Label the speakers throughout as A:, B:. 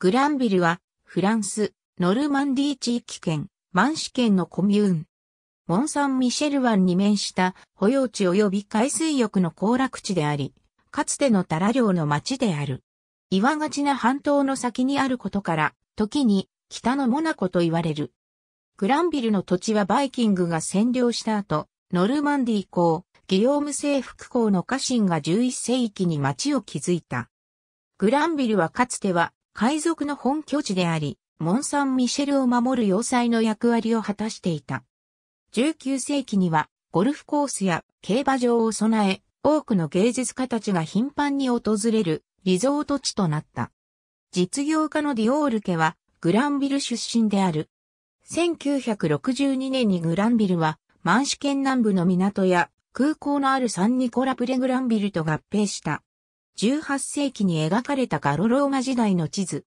A: グランビルは、フランス、ノルマンディー地域圏、マンシ圏のコミューン。モンサン・ミシェル湾に面した保養地及び海水浴の行楽地であり、かつてのタラ漁の町である。岩がちな半島の先にあることから、時に北のモナコと言われる。グランビルの土地はバイキングが占領した後、ノルマンディ港、ギヨーム征服港の家臣が11世紀に町を築いた。グランビルはかつては海賊の本拠地であり、モン・サン・ミシェルを守る要塞の役割を果たしていた。19世紀には、ゴルフコースや競馬場を備え、多くの芸術家たちが頻繁に訪れるリゾート地となった。実業家のディオール家はグランビル出身である。1962年にグランビルはマンシュ県南部の港や空港のあるサンニコラプレグランビルと合併した。18世紀に描かれたガロローマ時代の地図。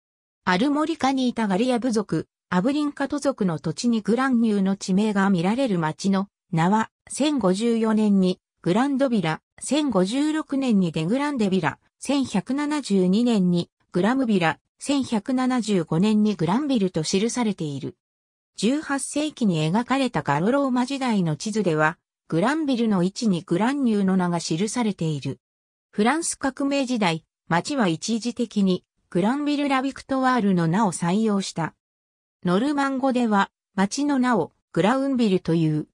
A: アルモリカにいたガリア部族、アブリンカト族の土地にグランニューの地名が見られる町の名は1054年にグランドビラ、1056年にデグランデビラ、1172年にグラムビラ、1175年にグランビルと記されている。18世紀に描かれたガロローマ時代の地図では、グランビルの位置にグランニューの名が記されている。フランス革命時代、町は一時的にグランビル・ラ・ビクトワールの名を採用した。ノルマン語では、町の名をグラウンビルという。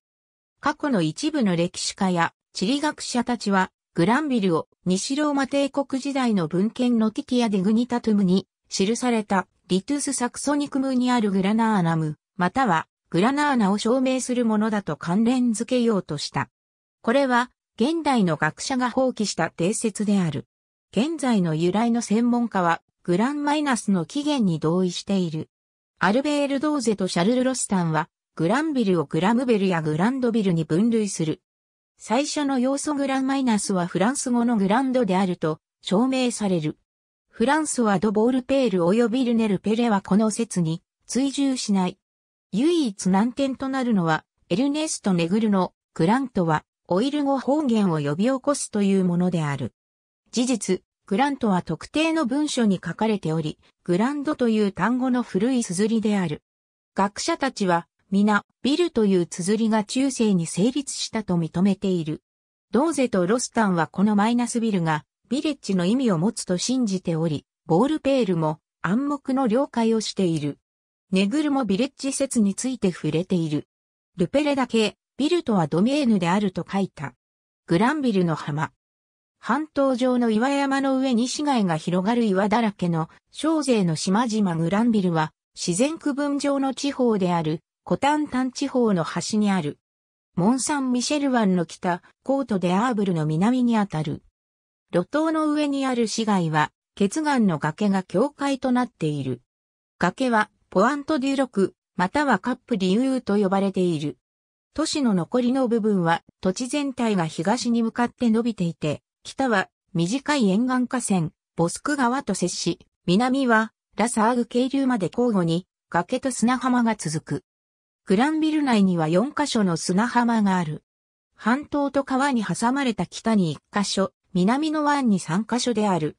A: 過去の一部の歴史家や地理学者たちは、グランビルを西ローマ帝国時代の文献のティティア・デグニタトゥムに記されたリトゥス・サクソニクムにあるグラナーナム、またはグラナーナを証明するものだと関連付けようとした。これは現代の学者が放棄した定説である。現在の由来の専門家は、グランマイナスの起源に同意している。アルベール・ドーゼとシャルル・ロスタンは、グランビルをグラムベルやグランドビルに分類する。最初の要素グランマイナスはフランス語のグランドであると証明される。フランスはド・ボール・ペール及びルネル・ペレはこの説に追従しない。唯一難点となるのは、エルネスト・ネグルのグラントはオイル語方言を呼び起こすというものである。事実、グラントは特定の文書に書かれており、グランドという単語の古い綴りである。学者たちは、皆、ビルという綴りが中世に成立したと認めている。ドーゼとロスタンはこのマイナスビルが、ビレッジの意味を持つと信じており、ボールペールも暗黙の了解をしている。ネグルもビレッジ説について触れている。ルペレだけ、ビルとはドメーヌであると書いた。グランビルの浜。半島上の岩山の上に市街が広がる岩だらけの小勢の島々グランビルは自然区分上の地方であるコタンタン地方の端にある。モンサン・ミシェル湾の北、コートデ・アーブルの南にあたる。路頭の上にある市街は、血岩の崖が境界となっている。崖は、ポアント・デュ・ロク、またはカップ・リューと呼ばれている。都市の残りの部分は土地全体が東に向かって伸びていて、北は短い沿岸河川、ボスク川と接し、南はラサーグ渓流まで交互に崖と砂浜が続く。グランビル内には4カ所の砂浜がある。半島と川に挟まれた北に1カ所、南の湾に3カ所である。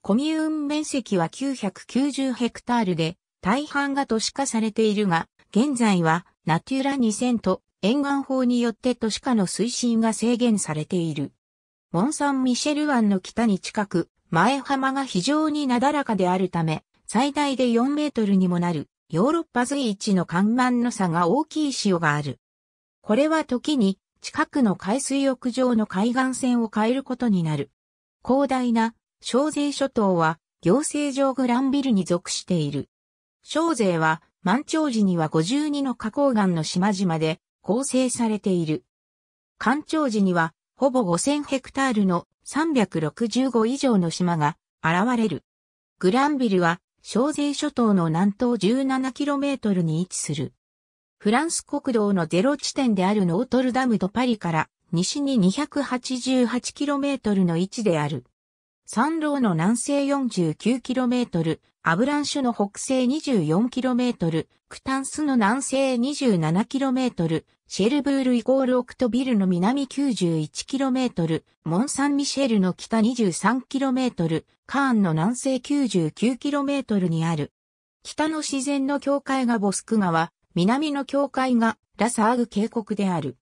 A: コミューン面積は990ヘクタールで、大半が都市化されているが、現在はナテュラ2000と沿岸法によって都市化の推進が制限されている。モン・サン・ミシェル湾の北に近く、前浜が非常になだらかであるため、最大で4メートルにもなる、ヨーロッパ随一の干満の差が大きい潮がある。これは時に、近くの海水浴場の海岸線を変えることになる。広大な、小税諸島は、行政上グランビルに属している。小税は、満潮時には52の花崗岩の島々で、構成されている。干潮時には、ほぼ5000ヘクタールの365以上の島が現れる。グランビルは、小税諸島の南東 17km に位置する。フランス国道のゼロ地点であるノートルダムとパリから西に 288km の位置である。山道の南西 49km、アブランシュの北西 24km、クタンスの南西 27km、シェルブールイコールオクトビルの南 91km、モンサンミシェルの北 23km、カーンの南西 99km にある。北の自然の境界がボスク川、南の境界がラサーグ渓谷である。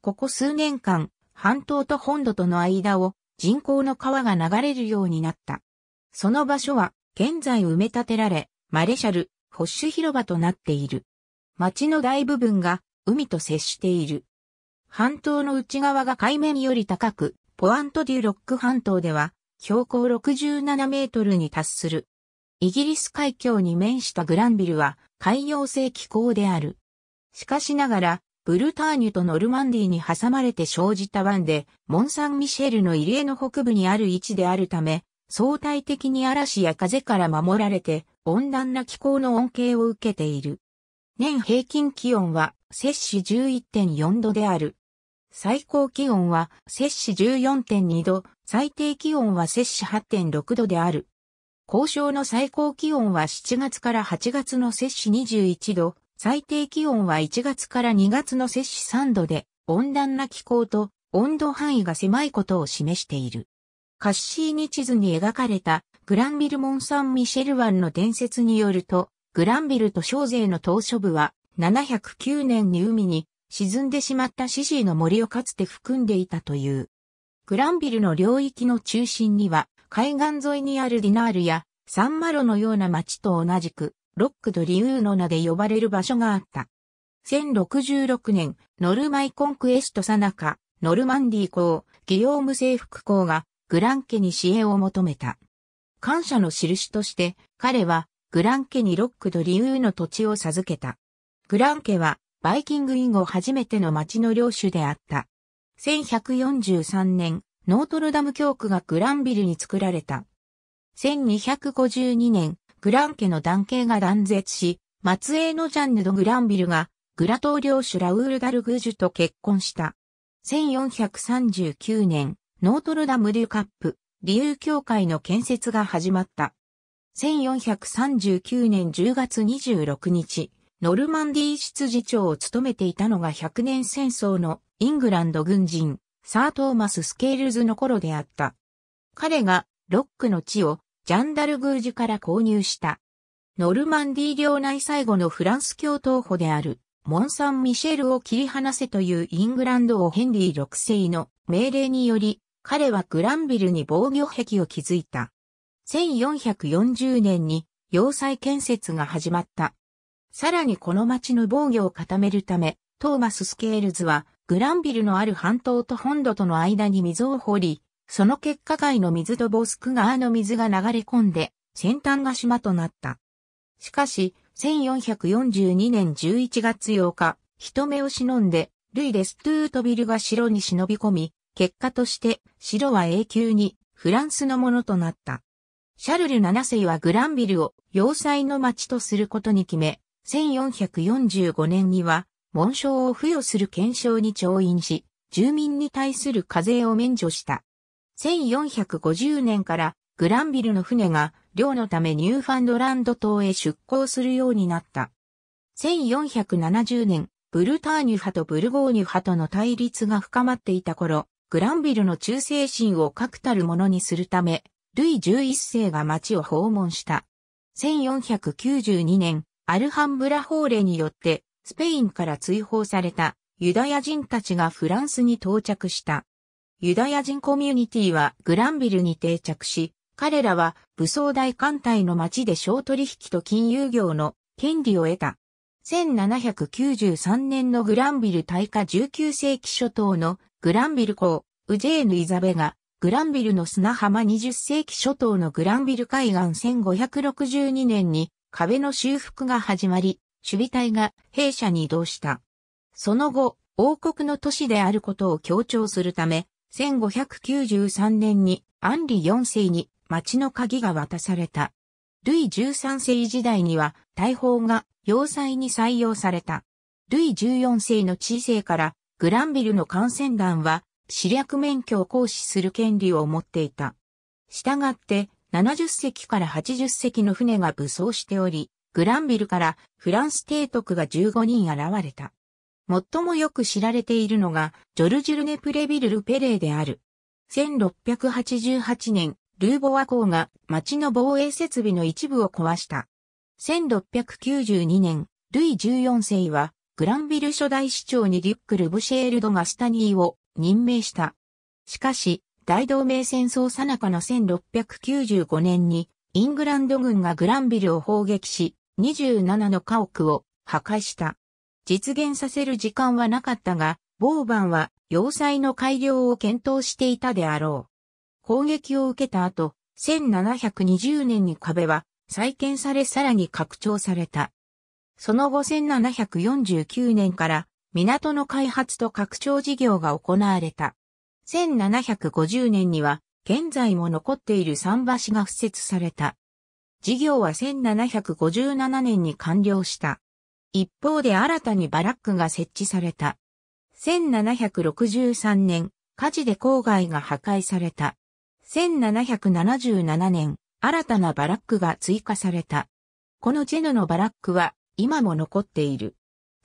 A: ここ数年間、半島と本土との間を人工の川が流れるようになった。その場所は現在埋め立てられ、マレシャル、ホッシュ広場となっている。町の大部分が海と接している。半島の内側が海面より高く、ポアントデュロック半島では標高67メートルに達する。イギリス海峡に面したグランビルは海洋性気候である。しかしながらブルターニュとノルマンディに挟まれて生じた湾で、モン・サン・ミシェルの入江の北部にある位置であるため、相対的に嵐や風から守られて、温暖な気候の恩恵を受けている。年平均気温は、摂氏11.4度である。最高気温は、摂氏14.2度、最低気温は摂氏8.6度である。交渉の最高気温は7月から8月の摂氏21度、最低気温は1月から2月の摂氏3度で、温暖な気候と温度範囲が狭いことを示している。カッシーニ地図に描かれたグランビル・モン・サン・ミシェル湾の伝説によると、グランビルと小勢の島し部は709年に海に沈んでしまったシジーの森をかつて含んでいたという。グランビルの領域の中心には海岸沿いにあるディナールやサンマロのような町と同じくロックドリウーの名で呼ばれる場所があった。1066年、ノルマイコンクエストさなか、ノルマンディー公、ギヨーム征服公が、グラン家に支援を求めた。感謝の印として、彼は、グラン家にロックドリウーの土地を授けた。グラン家は、バイキング以後初めての町の領主であった。1143年、ノートルダム教区がグランビルに作られた。1252年、グラン家の男系が断絶し、末裔のジャンヌ・ド・グランビルが、グラトー領主ラウール・ダルグジュと結婚した。1439年、ノートルダム・デュカップ、理由協会の建設が始まった。1439年10月26日、ノルマンディー執事長を務めていたのが100年戦争のイングランド軍人、サー・トーマス・スケールズの頃であった。彼がロックの地をジャンダルグージュから購入した。ノルマンディー領内最後のフランス教徒補である、モン・サン・ミシェルを切り離せというイングランド王ヘンリー6世の命令により、彼はグランビルに防御壁を築いた。1440年に要塞建設が始まった。さらにこの町の防御を固めるため、トーマス・スケールズはグランビルのある半島と本土との間に溝を掘り、その結果外の水とボスク川の水が流れ込んで、先端が島となった。しかし、1442年11月8日、人目を忍んで、ルイ・レストゥートビルが城に忍び込み、結果として城は永久にフランスのものとなった。シャルル7世はグランビルを要塞の町とすることに決め、1445年には紋章を付与する検証に調印し、住民に対する課税を免除した。1450年からグランビルの船が漁のためニューファンドランド島へ出港するようになった。1470年、ブルターニュ派とブルゴーニュ派との対立が深まっていた頃、グランビルの忠誠心を確たるものにするため、ルイ11世が町を訪問した。1492年、アルハンブラ法令によって、スペインから追放されたユダヤ人たちがフランスに到着した。ユダヤ人コミュニティはグランビルに定着し、彼らは武装大艦隊の町で小取引と金融業の権利を得た。1793年のグランビル大火19世紀初頭のグランビル港、ウジェーヌ・イザベが、グランビルの砂浜20世紀初頭のグランビル海岸1562年に壁の修復が始まり、守備隊が弊社に移動した。その後、王国の都市であることを強調するため、1593年にアンリ4世に町の鍵が渡された。ルイ13世時代には大砲が要塞に採用された。ルイ14世の知性からグランビルの感染団は視略免許を行使する権利を持っていた。従って70隻から80隻の船が武装しており、グランビルからフランス提督が15人現れた。最もよく知られているのが、ジョルジュルネ・プレビル・ル・ペレーである。1688年、ルーボワ港が町の防衛設備の一部を壊した。1692年、ルイ14世は、グランビル初代市長にリュック・ルブシェールド・ガスタニーを任命した。しかし、大同盟戦争さなかの1695年に、イングランド軍がグランビルを砲撃し、27の家屋を破壊した。実現させる時間はなかったが、ボーバンは要塞の改良を検討していたであろう。攻撃を受けた後、1720年に壁は再建されさらに拡張された。その後1749年から港の開発と拡張事業が行われた。1750年には現在も残っている桟橋が敷設された。事業は1757年に完了した。一方で新たにバラックが設置された。1763年、火事で郊外が破壊された。1777年、新たなバラックが追加された。このジェヌのバラックは今も残っている。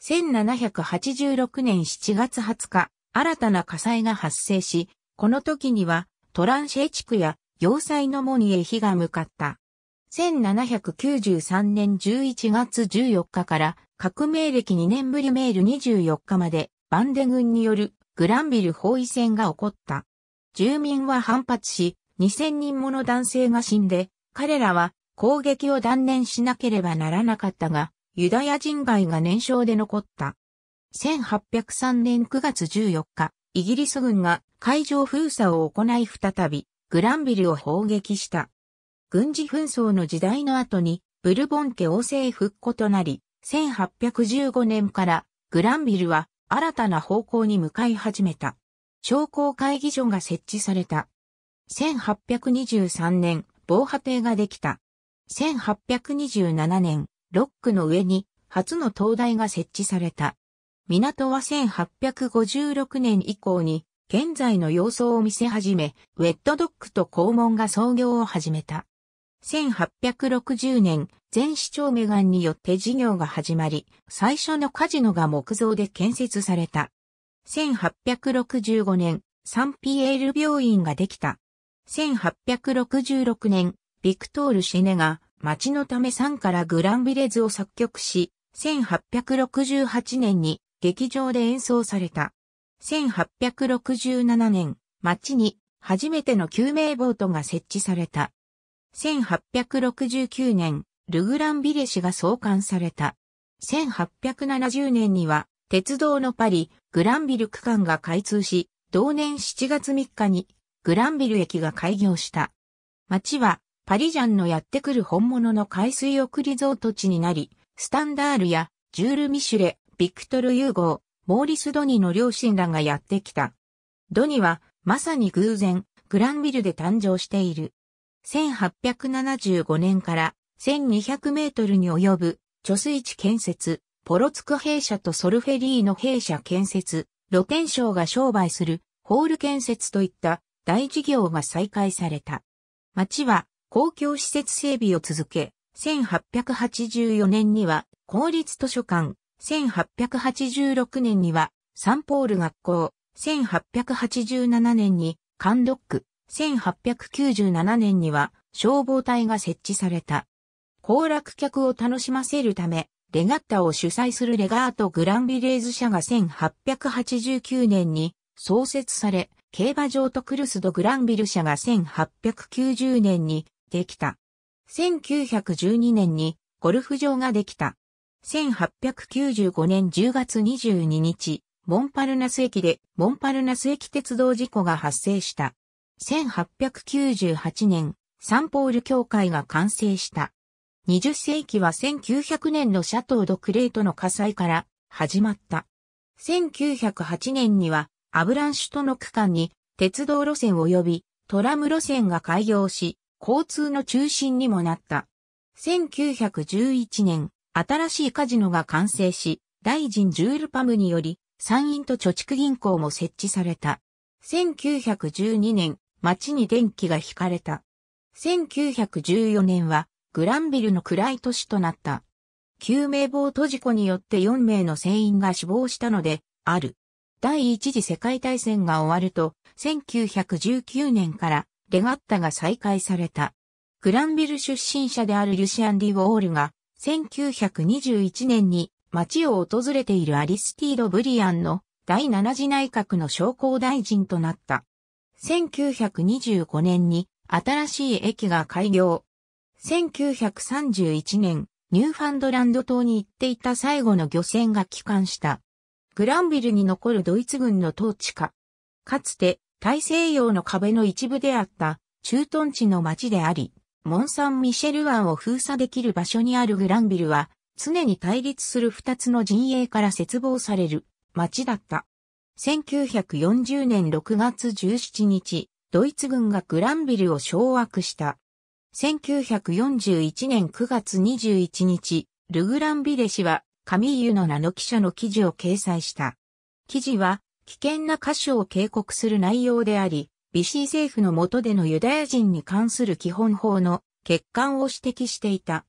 A: 1786年7月20日、新たな火災が発生し、この時にはトランシェ地区や要塞の門へ火が向かった。1793年11月14日から革命歴2年ぶりメール24日まで、バンデ軍によるグランビル包囲戦が起こった。住民は反発し、2000人もの男性が死んで、彼らは攻撃を断念しなければならなかったが、ユダヤ人街が燃焼で残った。1803年9月14日、イギリス軍が海上封鎖を行い再び、グランビルを砲撃した。軍事紛争の時代の後に、ブルボン家王政復古となり、1815年からグランビルは新たな方向に向かい始めた。商工会議所が設置された。1823年、防波堤ができた。1827年、ロックの上に初の灯台が設置された。港は1856年以降に現在の様相を見せ始め、ウェットドックと肛門が創業を始めた。1860年、前市長メガンによって事業が始まり、最初のカジノが木造で建設された。1865年、サンピエール病院ができた。1866年、ビクトール・シネが町のため3からグランビレズを作曲し、1868年に劇場で演奏された。1867年、町に初めての救命ボートが設置された。1869年、ルグランビレ氏が創刊された。1870年には、鉄道のパリ、グランビル区間が開通し、同年7月3日に、グランビル駅が開業した。町は、パリジャンのやってくる本物の海水浴リゾート地になり、スタンダールや、ジュール・ミシュレ、ビクトル・ユーゴー、モーリス・ドニの両親らがやってきた。ドニは、まさに偶然、グランビルで誕生している。1875年から1200メートルに及ぶ、貯水池建設、ポロツク弊社とソルフェリーの弊社建設、露天商が商売する、ホール建設といった大事業が再開された。町は公共施設整備を続け、1884年には公立図書館、1886年にはサンポール学校、1887年にカンドック、1897年には消防隊が設置された。行楽客を楽しませるため、レガッタを主催するレガート・グランビレーズ社が1889年に創設され、競馬場とクルスド・グランビル社が1890年にできた。1912年にゴルフ場ができた。1895年10月22日、モンパルナス駅でモンパルナス駅鉄道事故が発生した。1898年、サンポール協会が完成した。20世紀は1900年のシャトー・ド・クレートの火災から始まった。1908年にはアブランシュとの区間に鉄道路線及びトラム路線が開業し、交通の中心にもなった。1911年、新しいカジノが完成し、大臣ジュールパムにより、山陰と貯蓄銀行も設置された。1912年、町に電気が引かれた。1914年は、グランビルの暗い都市となった。救命ボート事故によって4名の船員が死亡したので、ある。第一次世界大戦が終わると、1919年からレガッタが再開された。グランビル出身者であるリュシアン・ディ・ウォールが、1921年に街を訪れているアリスティード・ブリアンの第7次内閣の商工大臣となった。1925年に新しい駅が開業。1931年、ニューファンドランド島に行っていた最後の漁船が帰還した。グランビルに残るドイツ軍の統治下。かつて大西洋の壁の一部であった駐屯地の町であり、モン・サン・ミシェル湾を封鎖できる場所にあるグランビルは、常に対立する二つの陣営から切望される町だった。1940年6月17日、ドイツ軍がグランビルを掌握した。1941年9月21日、ルグランビレ氏は、カミーユの名の記者の記事を掲載した。記事は、危険な箇所を警告する内容であり、ビシー政府の下でのユダヤ人に関する基本法の欠陥を指摘していた。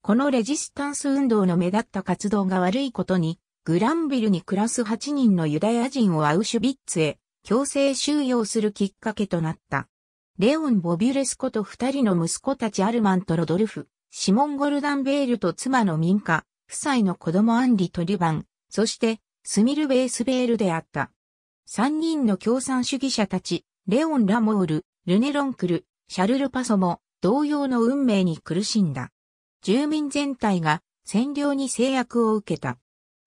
A: このレジスタンス運動の目立った活動が悪いことに、グランビルに暮らす8人のユダヤ人をアウシュビッツへ強制収容するきっかけとなった。レオン・ボビュレスコと二人の息子たちアルマンとロドルフ、シモン・ゴルダンベールと妻の民家、夫妻の子供アンリ・トリュバン、そしてスミル・ベースベールであった。三人の共産主義者たち、レオン・ラモール、ルネ・ロンクル、シャルル・パソも同様の運命に苦しんだ。住民全体が占領に制約を受けた。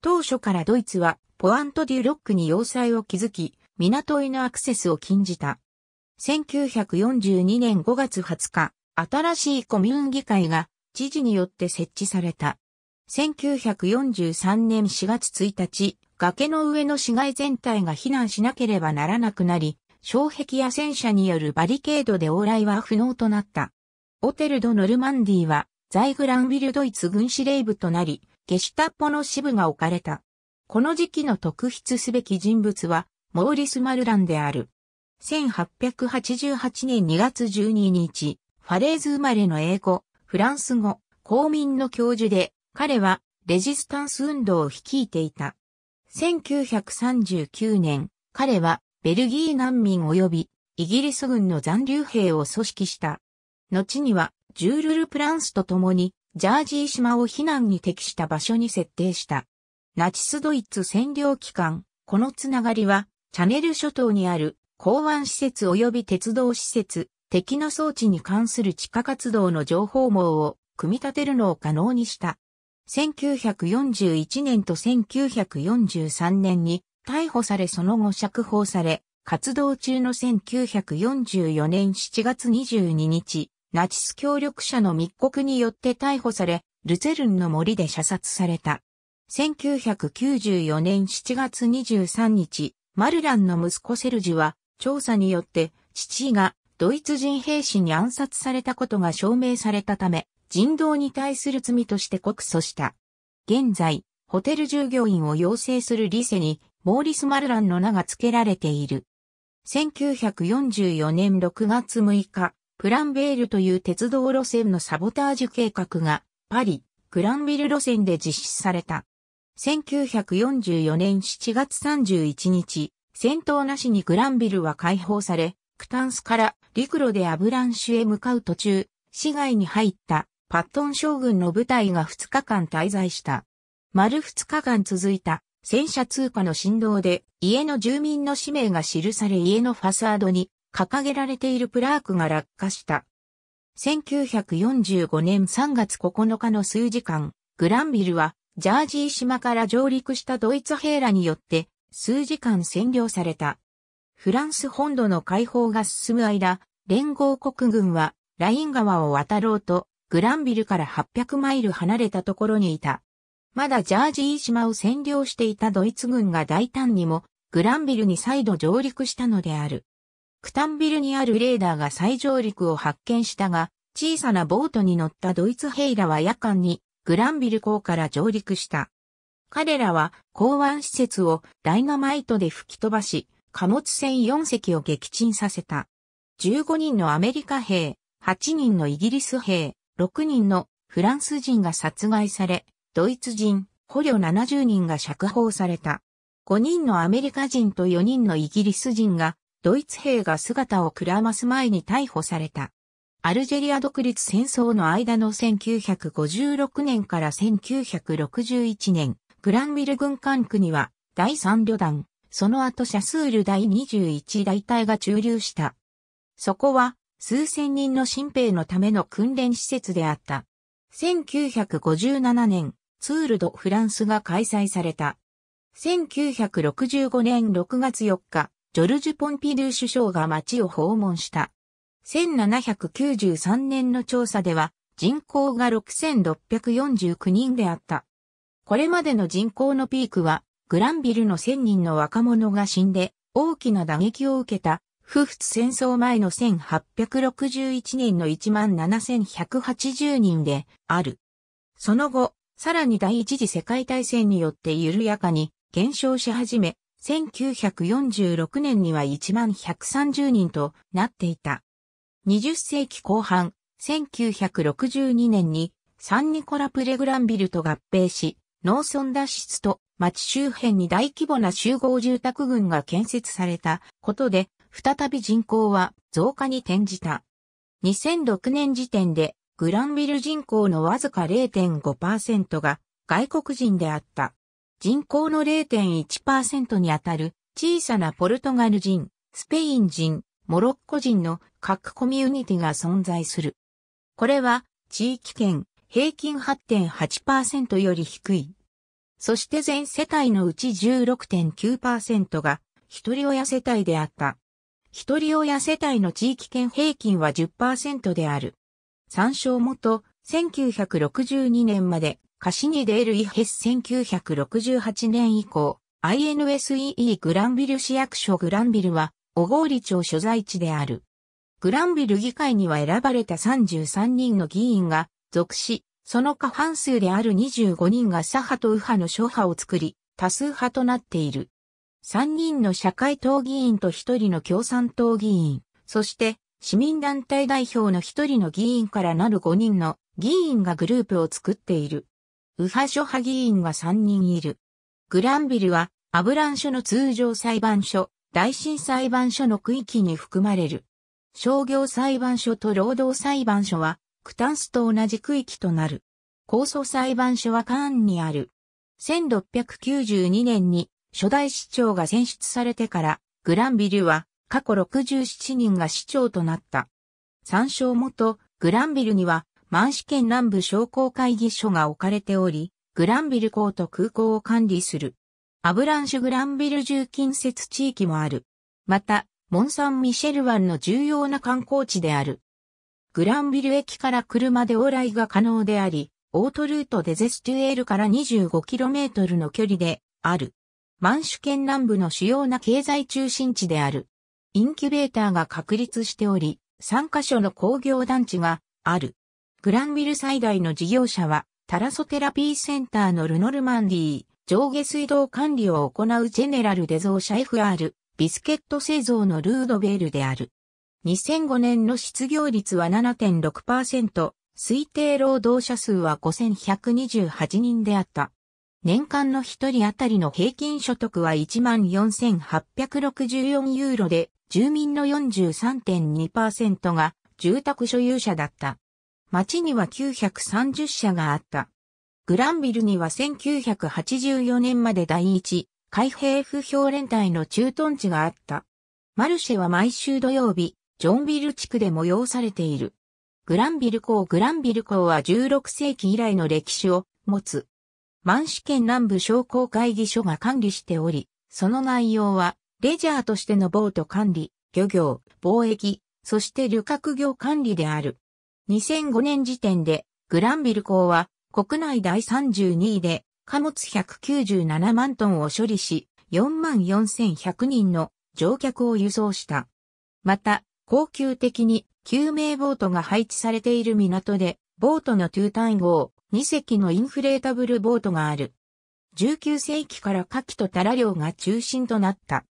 A: 当初からドイツはポアント・デュ・ロックに要塞を築き、港へのアクセスを禁じた。1942年5月20日、新しいコミューン議会が知事によって設置された。1943年4月1日、崖の上の市街全体が避難しなければならなくなり、障壁や戦車によるバリケードで往来は不能となった。オテルド・ノルマンディは、在グランビルドイツ軍司令部となり、ゲシュタッポの支部が置かれた。この時期の特筆すべき人物は、モーリス・マルランである。1888年2月12日、ファレーズ生まれの英語、フランス語、公民の教授で、彼はレジスタンス運動を率いていた。1939年、彼はベルギー難民及びイギリス軍の残留兵を組織した。後にはジュール・ル・プランスと共にジャージー島を避難に適した場所に設定した。ナチスドイツ占領期間、このつながりはチャネル諸島にある港湾施設及び鉄道施設、敵の装置に関する地下活動の情報網を組み立てるのを可能にした。1941年と1943年に逮捕されその後釈放され、活動中の1944年7月22日、ナチス協力者の密告によって逮捕され、ルツェルンの森で射殺された。1994年7月23日、マルランの息子セルジュは調査によって父がドイツ人兵士に暗殺されたことが証明されたため、人道に対する罪として告訴した。現在、ホテル従業員を養成するリセに、モーリス・マルランの名が付けられている。1944年6月6日、プランベールという鉄道路線のサボタージュ計画が、パリ、グランビル路線で実施された。1944年7月31日、戦闘なしにグランビルは解放され、クタンスから陸路でアブランシュへ向かう途中、市街に入ったパットン将軍の部隊が2日間滞在した。丸2日間続いた戦車通過の振動で家の住民の氏名が記され家のファサードに掲げられているプラークが落下した。1945年3月9日の数時間、グランビルはジャージー島から上陸したドイツ兵らによって数時間占領された。フランス本土の解放が進む間、連合国軍はライン川を渡ろうと、グランビルから800マイル離れたところにいた。まだジャージー島を占領していたドイツ軍が大胆にも、グランビルに再度上陸したのである。クタンビルにあるレーダーが再上陸を発見したが、小さなボートに乗ったドイツ兵らは夜間にグランビル港から上陸した。彼らは港湾施設をダイナマイトで吹き飛ばし、貨物船4隻を撃沈させた。15人のアメリカ兵、8人のイギリス兵、6人のフランス人が殺害され、ドイツ人、捕虜70人が釈放された。5人のアメリカ人と4人のイギリス人が、ドイツ兵が姿をくらます前に逮捕された。アルジェリア独立戦争の間の1956年から1961年、グランビル軍管区には、第3旅団、その後シャスール第21大隊が駐留した。そこは、数千人の新兵のための訓練施設であった。1957年、ツール・ド・フランスが開催された。1965年6月4日、ジョルジュ・ポンピドゥ首相が町を訪問した。1793年の調査では、人口が6649人であった。これまでの人口のピークは、グランビルの1000人の若者が死んで、大きな打撃を受けた、不仏戦争前の1861年の17,180人である。その後、さらに第一次世界大戦によって緩やかに減少し始め、1946年には1130人となっていた。20世紀後半、1962年にサンニコラプレグランビルと合併し、農村脱出と町周辺に大規模な集合住宅群が建設されたことで、再び人口は増加に転じた。2006年時点でグランビル人口のわずか0.5%が外国人であった。人口の0.1%にあたる小さなポルトガル人、スペイン人、モロッコ人の各コミュニティが存在する。これは地域圏、平均8.8%より低い。そして全世帯のうち16.9%が一人親世帯であった。一人親世帯の地域圏平均は10%である。参照元、1962年まで、カシニデール・イヘス1968年以降、INSEE グランビル市役所グランビルは、小郡町所在地である。グランビル議会には選ばれた33人の議員が、属し、その過半数である25人が左派と右派の諸派を作り、多数派となっている。3人の社会党議員と1人の共産党議員、そして市民団体代表の1人の議員からなる5人の議員がグループを作っている。右派諸派議員が3人いる。グランビルはアブラン署の通常裁判所、大震裁判所の区域に含まれる。商業裁判所と労働裁判所はクタンスと同じ区域となる。高訴裁判所はカーンにある。1692年に初代市長が選出されてから、グランビルは過去67人が市長となった。参照元、グランビルには、満市県南部商工会議所が置かれており、グランビル港と空港を管理する。アブランシュグランビル住近接地域もある。また、モン・サン・ミシェル湾の重要な観光地である。グランビル駅から車で往来が可能であり、オートルートでゼスチュエールから 25km の距離である。満州県南部の主要な経済中心地である。インキュベーターが確立しており、3カ所の工業団地がある。グランビル最大の事業者は、タラソテラピーセンターのルノルマンディー、上下水道管理を行うジェネラルデゾー社 FR、ビスケット製造のルードベールである。2005年の失業率は7.6%、推定労働者数は5128人であった。年間の一人当たりの平均所得は14,864ユーロで、住民の43.2%が住宅所有者だった。町には930社があった。グランビルには1984年まで第一、海兵不評連隊の駐屯地があった。マルシェは毎週土曜日、ジョンビル地区で催されている。グランビル港グランビル港は16世紀以来の歴史を持つ。満市県南部商工会議所が管理しており、その内容は、レジャーとしてのボート管理、漁業、貿易、そして旅客業管理である。2005年時点で、グランビル港は国内第32位で貨物197万トンを処理し、44,100人の乗客を輸送した。また、高級的に救命ボートが配置されている港で、ボートの2単号、2隻のインフレータブルボートがある。19世紀から夏季とタラ漁が中心となった。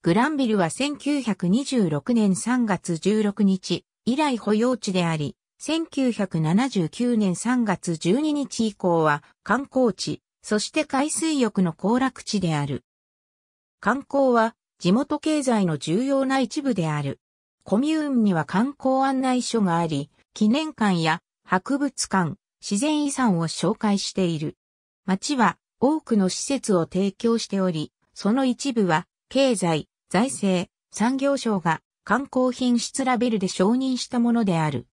A: グランビルは1926年3月16日以来保養地であり、1979年3月12日以降は観光地、そして海水浴の行楽地である。観光は地元経済の重要な一部である。コミューンには観光案内所があり、記念館や博物館、自然遺産を紹介している。町は多くの施設を提供しており、その一部は経済、財政、産業省が観光品質ラベルで承認したものである。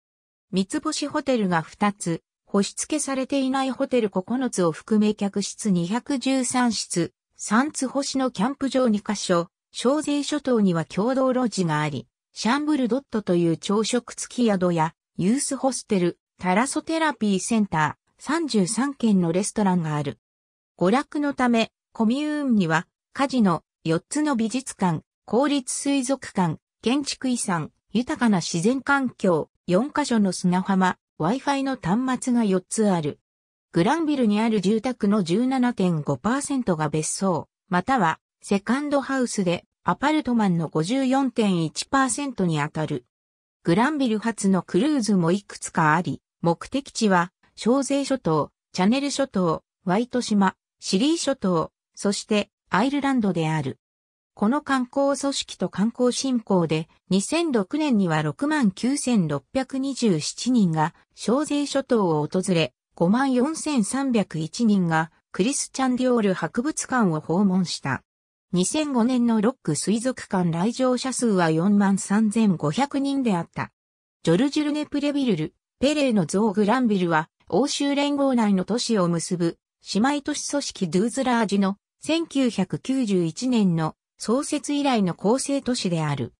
A: 三つ星ホテルが2つ、星付けされていないホテル9つを含め客室213室、三つ星のキャンプ場2カ所、小税諸島には共同路地があり、シャンブルドットという朝食付き宿や、ユースホステル、タラソテラピーセンター、33軒のレストランがある。娯楽のため、コミューンには、カジノ、4つの美術館、公立水族館、建築遺産、豊かな自然環境、4カ所の砂浜、Wi-Fi の端末が4つある。グランビルにある住宅の17.5%が別荘、またはセカンドハウスでアパルトマンの54.1%にあたる。グランビル発のクルーズもいくつかあり、目的地は、小税諸島、チャネル諸島、ワイト島、シリー諸島、そしてアイルランドである。この観光組織と観光振興で2006年には69,627人が小税諸島を訪れ、54,301人がクリスチャンディオール博物館を訪問した。2005年のロック水族館来場者数は43,500人であった。ジョルジュルネ・プレビルル、ペレーの像グランビルは、欧州連合内の都市を結ぶ、姉妹都市組織ドゥーズラージの1991年の創設以来の構成都市である。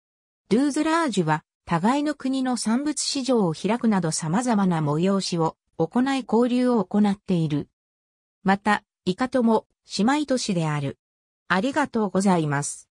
A: ドゥーズラージは、互いの国の産物市場を開くなど様々な催しを行い交流を行っている。また、イカとも姉妹都市である。ありがとうございます。